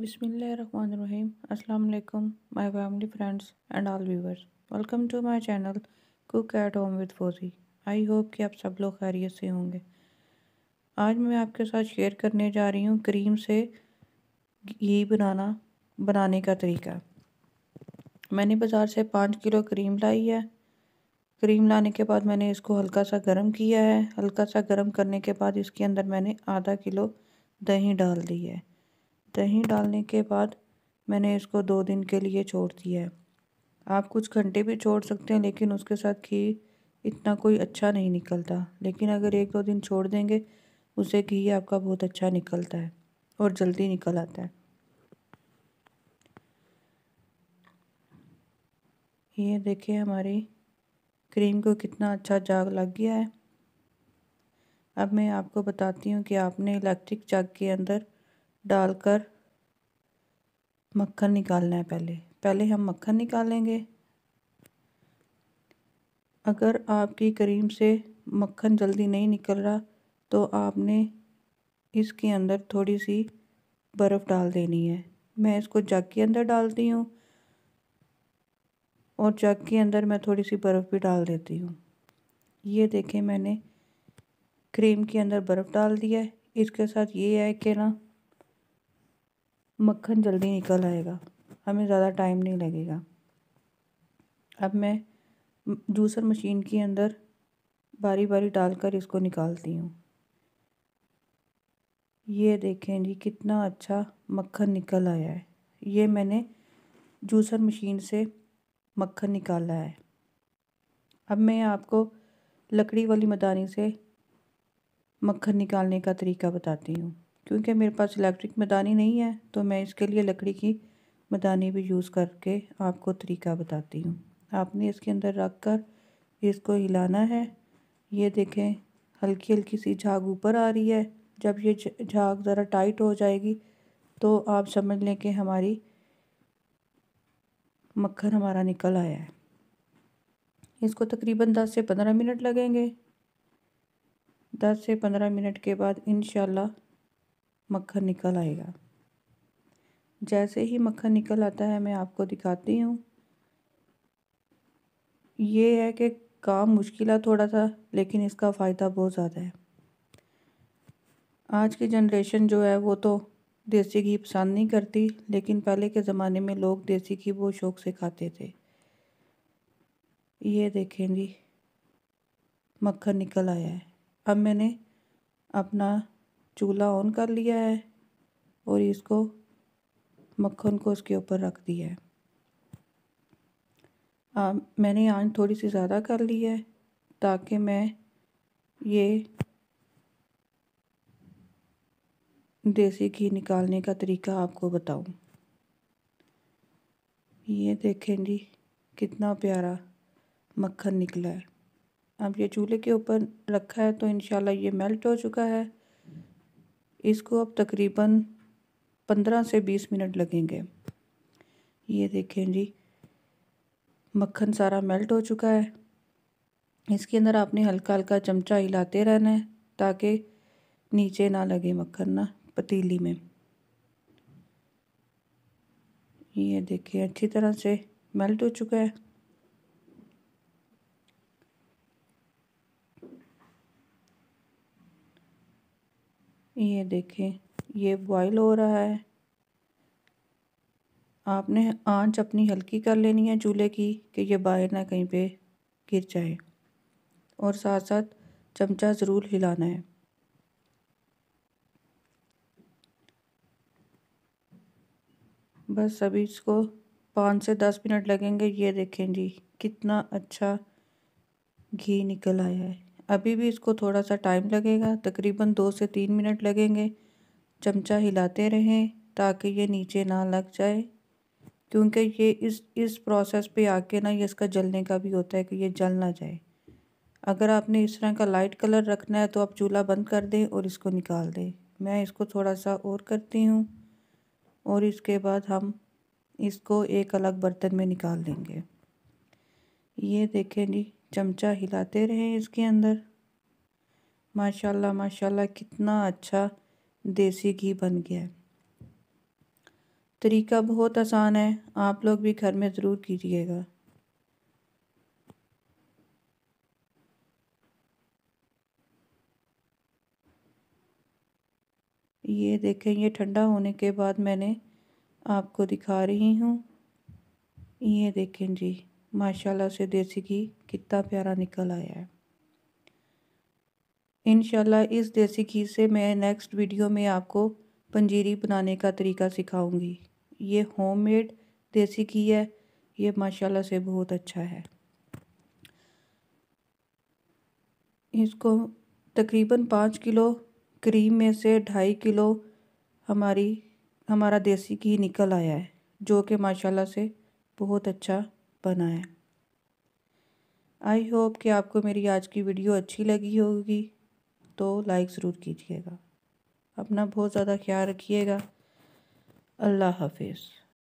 बिसमीम अल्लाम my family friends and all viewers welcome to my channel cook at home with Fauzi I hope कि आप सब लोग खैरियत से होंगे आज मैं आपके साथ शेयर करने जा रही हूँ क्रीम से घी बनाना बनाने का तरीका मैंने बाज़ार से पाँच किलो क्रीम लाई है क्रीम लाने के बाद मैंने इसको हल्का सा गर्म किया है हल्का सा गर्म करने के बाद इसके अंदर मैंने आधा किलो दही डाल दी है दही डालने के बाद मैंने इसको दो दिन के लिए छोड़ दिया है आप कुछ घंटे भी छोड़ सकते हैं लेकिन उसके साथ घी इतना कोई अच्छा नहीं निकलता लेकिन अगर एक दो दिन छोड़ देंगे उसे घी आपका बहुत अच्छा निकलता है और जल्दी निकल आता है ये देखिए हमारी क्रीम को कितना अच्छा जाग लग गया है अब मैं आपको बताती हूँ कि आपने इलेक्ट्रिक जग के अंदर डालकर मक्खन निकालना है पहले पहले हम मक्खन निकालेंगे अगर आपकी करीम से मक्खन जल्दी नहीं निकल रहा तो आपने इसके अंदर थोड़ी सी बर्फ़ डाल देनी है मैं इसको जग के अंदर डालती हूँ और जग के अंदर मैं थोड़ी सी बर्फ़ भी डाल देती हूँ ये देखें मैंने क्रीम के अंदर बर्फ़ डाल दिया है इसके साथ ये है कि ना मक्खन जल्दी निकल आएगा हमें ज़्यादा टाइम नहीं लगेगा अब मैं जूसर मशीन के अंदर बारी बारी डालकर इसको निकालती हूँ ये देखें जी कितना अच्छा मक्खन निकल आया है ये मैंने जूसर मशीन से मक्खन निकाला है अब मैं आपको लकड़ी वाली मदानी से मक्खन निकालने का तरीका बताती हूँ क्योंकि मेरे पास इलेक्ट्रिक मैदानी नहीं है तो मैं इसके लिए लकड़ी की मदानी भी यूज़ करके आपको तरीका बताती हूँ आपने इसके अंदर रख कर इसको हिलाना है ये देखें हल्की हल्की सी झाग ऊपर आ रही है जब ये झाग ज़रा टाइट हो जाएगी तो आप समझ लें कि हमारी मक्खन हमारा निकल आया है इसको तकरीबन दस से पंद्रह मिनट लगेंगे दस से पंद्रह मिनट के बाद इन मक्खन निकल आएगा जैसे ही मक्खन निकल आता है मैं आपको दिखाती हूँ ये है कि काम मुश्किल है थोड़ा सा लेकिन इसका फ़ायदा बहुत ज़्यादा है आज की जनरेशन जो है वो तो देसी घी पसंद नहीं करती लेकिन पहले के ज़माने में लोग देसी घी बहुत शौक़ से खाते थे ये देखें जी मक्खन निकल आया है अब मैंने अपना चूल्हा ऑन कर लिया है और इसको मक्खन को उसके ऊपर रख दिया है आ, मैंने आंच थोड़ी सी ज़्यादा कर ली है ताकि मैं ये देसी घी निकालने का तरीका आपको बताऊं ये देखें जी कितना प्यारा मक्खन निकला है अब ये चूल्हे के ऊपर रखा है तो इन ये मेल्ट हो चुका है इसको अब तकरीबन पंद्रह से बीस मिनट लगेंगे ये देखें जी मक्खन सारा मेल्ट हो चुका है इसके अंदर आपने हल्का हल्का चमचा हिलाते रहना है ताकि नीचे ना लगे मक्खन ना पतीली में ये देखिए अच्छी तरह से मेल्ट हो चुका है ये देखें ये बॉईल हो रहा है आपने आंच अपनी हल्की कर लेनी है चूल्हे की कि ये बाहर ना कहीं पे गिर जाए और साथ साथ चमचा ज़रूर हिलाना है बस अभी इसको पाँच से दस मिनट लगेंगे ये देखें जी कितना अच्छा घी निकल आया है अभी भी इसको थोड़ा सा टाइम लगेगा तकरीबन दो से तीन मिनट लगेंगे चमचा हिलाते रहें ताकि ये नीचे ना लग जाए क्योंकि ये इस इस प्रोसेस पे आके ना ये इसका जलने का भी होता है कि ये जल ना जाए अगर आपने इस तरह का लाइट कलर रखना है तो आप चूल्हा बंद कर दें और इसको निकाल दें मैं इसको थोड़ा सा और करती हूँ और इसके बाद हम इसको एक अलग बर्तन में निकाल लेंगे ये देखें जी चमचा हिलाते रहें इसके अंदर माशाल्लाह माशाल्लाह कितना अच्छा देसी घी बन गया है तरीका बहुत आसान है आप लोग भी घर में ज़रूर कीजिएगा ये देखें ये ठंडा होने के बाद मैंने आपको दिखा रही हूँ ये देखें जी माशाल्लाह से देसी घी कितना प्यारा निकल आया है इन इस देसी घी से मैं नेक्स्ट वीडियो में आपको पंजीरी बनाने का तरीका सिखाऊंगी ये होममेड देसी घी है ये माशाल्लाह से बहुत अच्छा है इसको तकरीबन पाँच किलो क्रीम में से ढाई किलो हमारी हमारा देसी घी निकल आया है जो कि माशाल्लाह से बहुत अच्छा बनाएं आई होप कि आपको मेरी आज की वीडियो अच्छी लगी होगी तो लाइक ज़रूर कीजिएगा अपना बहुत ज़्यादा ख्याल रखिएगा अल्लाह हाफिज़